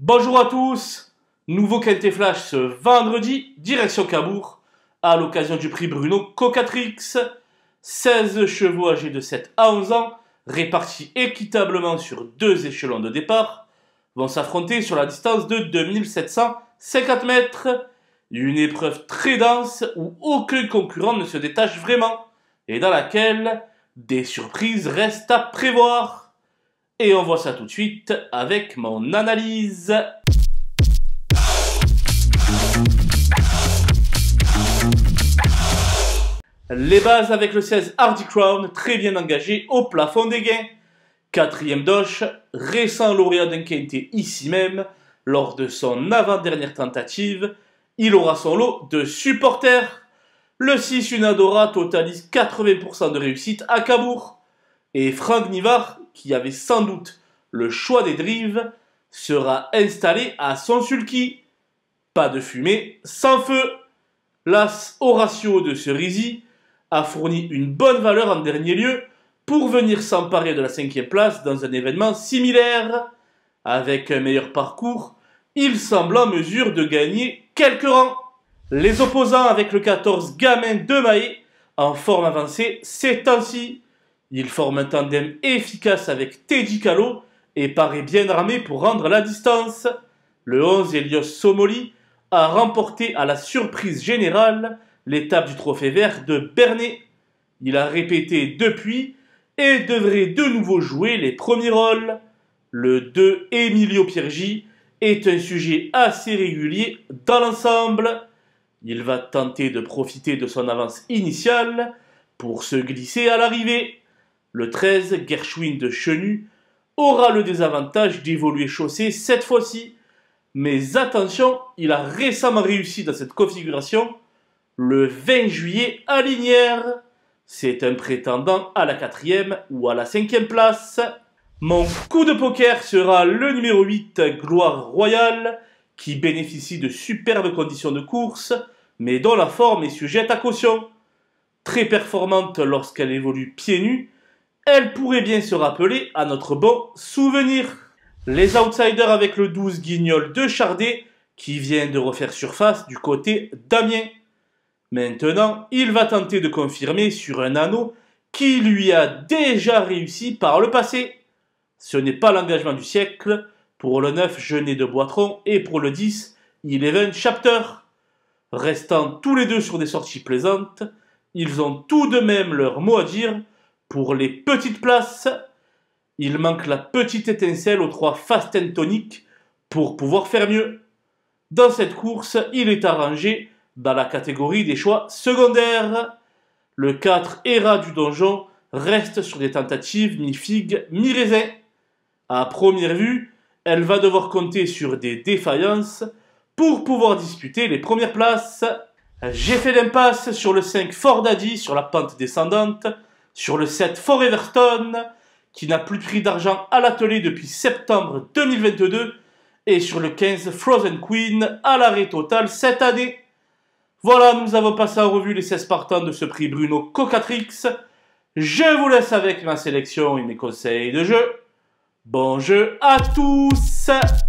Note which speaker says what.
Speaker 1: Bonjour à tous Nouveau Qualité Flash ce vendredi, direction Cabourg, à l'occasion du prix Bruno Cocatrix. 16 chevaux âgés de 7 à 11 ans, répartis équitablement sur deux échelons de départ, vont s'affronter sur la distance de 2750 mètres. Une épreuve très dense où aucun concurrent ne se détache vraiment, et dans laquelle des surprises restent à prévoir. Et on voit ça tout de suite avec mon analyse. Les bases avec le 16 Hardy Crown, très bien engagé au plafond des gains. Quatrième doche, récent lauréat d'un KNT ici même, lors de son avant-dernière tentative, il aura son lot de supporters. Le 6 Unadora totalise 80% de réussite à Cabourg et Frank Nivard, qui avait sans doute le choix des drives, sera installé à sulky. Pas de fumée, sans feu. L'as Horatio de Cerisi a fourni une bonne valeur en dernier lieu pour venir s'emparer de la cinquième place dans un événement similaire. Avec un meilleur parcours, il semble en mesure de gagner quelques rangs. Les opposants avec le 14 Gamin de Maé en forme avancée ces temps il forme un tandem efficace avec Teddy Calo et paraît bien ramé pour rendre la distance. Le 11 Elios Somoli a remporté à la surprise générale l'étape du trophée vert de bernet Il a répété depuis et devrait de nouveau jouer les premiers rôles. Le 2 Emilio Piergi est un sujet assez régulier dans l'ensemble. Il va tenter de profiter de son avance initiale pour se glisser à l'arrivée. Le 13, Gershwin de Chenu aura le désavantage d'évoluer chaussée cette fois-ci. Mais attention, il a récemment réussi dans cette configuration le 20 juillet à Linière. C'est un prétendant à la quatrième ou à la cinquième place. Mon coup de poker sera le numéro 8, Gloire Royale, qui bénéficie de superbes conditions de course, mais dont la forme est sujette à caution. Très performante lorsqu'elle évolue pieds nus, elle pourrait bien se rappeler à notre bon souvenir. Les outsiders avec le 12 Guignol de Chardet qui vient de refaire surface du côté d'Amiens. Maintenant, il va tenter de confirmer sur un anneau qui lui a déjà réussi par le passé. Ce n'est pas l'engagement du siècle. Pour le 9, Genet de Boitron et pour le 10, Eleven Chapter. Restant tous les deux sur des sorties plaisantes, ils ont tout de même leur mot à dire pour les petites places, il manque la petite étincelle aux trois fast and pour pouvoir faire mieux. Dans cette course, il est arrangé dans la catégorie des choix secondaires. Le 4 Era du donjon reste sur des tentatives ni figues ni raisin À première vue, elle va devoir compter sur des défaillances pour pouvoir disputer les premières places. J'ai fait l'impasse sur le 5 Ford sur la pente descendante sur le 7, Fort Everton, qui n'a plus pris d'argent à l'atelier depuis septembre 2022, et sur le 15 Frozen Queen, à l'arrêt total cette année. Voilà, nous avons passé en revue les 16 partants de ce prix Bruno Cocatrix. Je vous laisse avec ma sélection et mes conseils de jeu. Bon jeu à tous